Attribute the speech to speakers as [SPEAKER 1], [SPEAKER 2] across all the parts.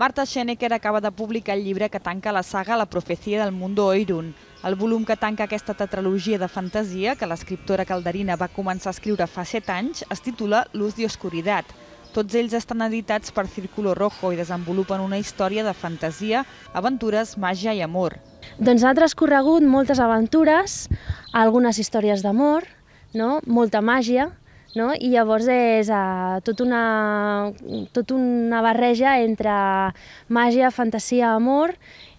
[SPEAKER 1] Marta Schenecker acaba de publicar el llibre que tanca la saga La profecia del mundo Oirun, el volum que tanca aquesta tetralogia de fantasia que l'escriptora calderina va començar a escriure fa 7 anys es titula L'ús de Tots ells estan editats per Círculo Rojo i desenvolupen una història de fantasia, aventures, màgia
[SPEAKER 2] i amor. Doncs ha transcorregut moltes aventures, algunes històries d'amor, no? molta màgia, no? i llavors és uh, tot, una, tot una barreja entre màgia, fantasia, amor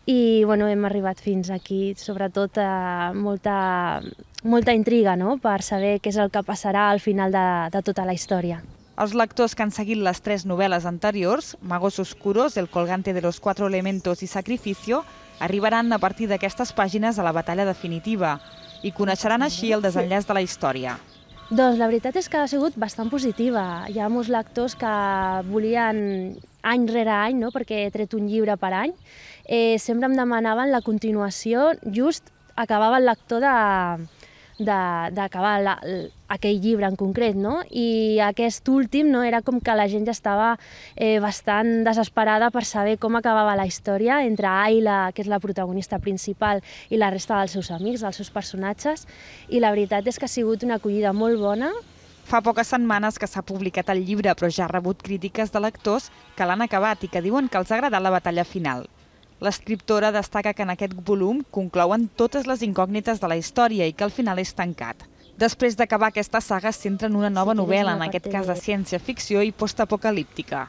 [SPEAKER 2] i bueno, hem arribat fins aquí, sobretot uh, molta, molta intriga no? per saber què és el que passarà al final de, de tota la història.
[SPEAKER 1] Els lectors que han seguit les tres novel·les anteriors, Magos Oscuros, El colgante de los cuatro elementos i Sacrificio, arribaran a partir d'aquestes pàgines a la batalla definitiva i coneixeran així el desenllaç de la història.
[SPEAKER 2] Doncs la veritat és que ha sigut bastant positiva. Hi ha molts lectors que volien any rere any, no? perquè he tret un llibre per any, eh, sempre em demanaven la continuació just acabava el lector de, d'acabar aquell llibre en concret, no? I aquest últim no era com que la gent ja estava eh, bastant desesperada per saber com acabava la història entre Ayla, que és la protagonista principal, i la resta dels seus amics, dels seus personatges, i la veritat és que ha sigut una acollida molt bona, Fa poques setmanes que s'ha publicat el llibre, però ja ha rebut crítiques
[SPEAKER 1] de lectors que l'han acabat i que diuen que els ha agradat la batalla final. L'escriptora destaca que en aquest volum conclouen totes les incògnites de la història i que el final és tancat. Després d'acabar aquesta saga, s'entra en una nova novel·la, en aquest cas de ciència-ficció i postapocalíptica.